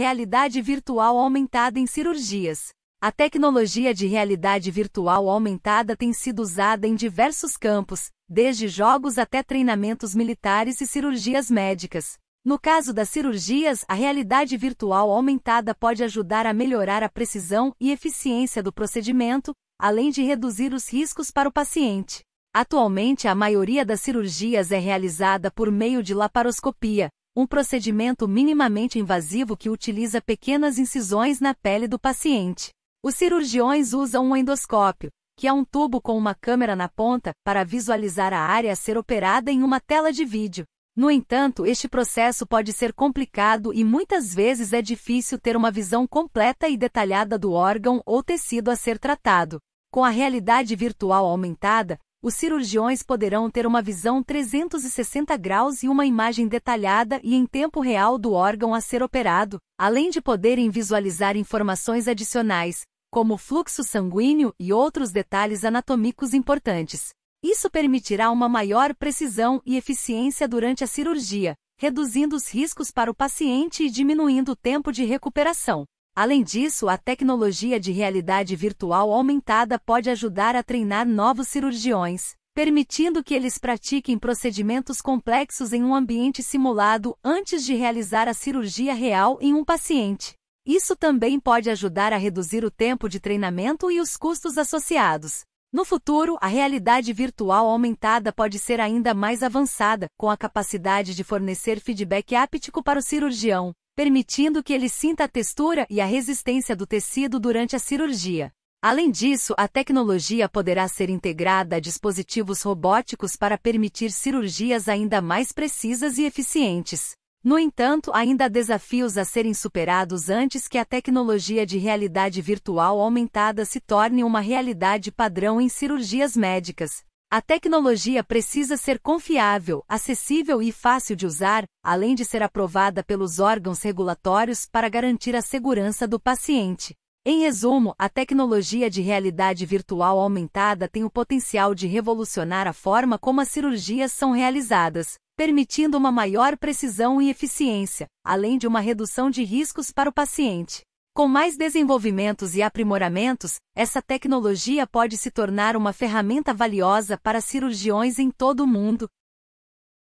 Realidade virtual aumentada em cirurgias. A tecnologia de realidade virtual aumentada tem sido usada em diversos campos, desde jogos até treinamentos militares e cirurgias médicas. No caso das cirurgias, a realidade virtual aumentada pode ajudar a melhorar a precisão e eficiência do procedimento, além de reduzir os riscos para o paciente. Atualmente, a maioria das cirurgias é realizada por meio de laparoscopia, um procedimento minimamente invasivo que utiliza pequenas incisões na pele do paciente. Os cirurgiões usam um endoscópio, que é um tubo com uma câmera na ponta, para visualizar a área a ser operada em uma tela de vídeo. No entanto, este processo pode ser complicado e muitas vezes é difícil ter uma visão completa e detalhada do órgão ou tecido a ser tratado. Com a realidade virtual aumentada, os cirurgiões poderão ter uma visão 360 graus e uma imagem detalhada e em tempo real do órgão a ser operado, além de poderem visualizar informações adicionais, como fluxo sanguíneo e outros detalhes anatômicos importantes. Isso permitirá uma maior precisão e eficiência durante a cirurgia, reduzindo os riscos para o paciente e diminuindo o tempo de recuperação. Além disso, a tecnologia de realidade virtual aumentada pode ajudar a treinar novos cirurgiões, permitindo que eles pratiquem procedimentos complexos em um ambiente simulado antes de realizar a cirurgia real em um paciente. Isso também pode ajudar a reduzir o tempo de treinamento e os custos associados. No futuro, a realidade virtual aumentada pode ser ainda mais avançada, com a capacidade de fornecer feedback áptico para o cirurgião, permitindo que ele sinta a textura e a resistência do tecido durante a cirurgia. Além disso, a tecnologia poderá ser integrada a dispositivos robóticos para permitir cirurgias ainda mais precisas e eficientes. No entanto, ainda há desafios a serem superados antes que a tecnologia de realidade virtual aumentada se torne uma realidade padrão em cirurgias médicas. A tecnologia precisa ser confiável, acessível e fácil de usar, além de ser aprovada pelos órgãos regulatórios para garantir a segurança do paciente. Em resumo, a tecnologia de realidade virtual aumentada tem o potencial de revolucionar a forma como as cirurgias são realizadas, permitindo uma maior precisão e eficiência, além de uma redução de riscos para o paciente. Com mais desenvolvimentos e aprimoramentos, essa tecnologia pode se tornar uma ferramenta valiosa para cirurgiões em todo o mundo,